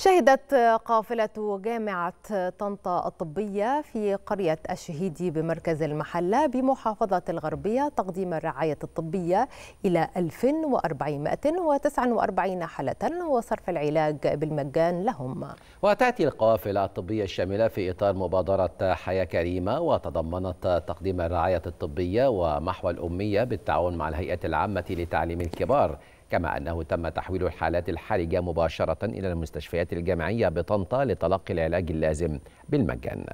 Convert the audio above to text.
شهدت قافلة جامعة طنطا الطبية في قرية الشهيدي بمركز المحلة بمحافظة الغربية تقديم الرعاية الطبية إلى 1449 حالة وصرف العلاج بالمجان لهم وتأتي القوافل الطبية الشاملة في إطار مبادرة حياة كريمة وتضمنت تقديم الرعاية الطبية ومحو الأمية بالتعاون مع الهيئة العامة لتعليم الكبار كما أنه تم تحويل الحالات الحرجة مباشرة إلى المستشفيات الجامعية بطنطا لتلقي العلاج اللازم بالمجان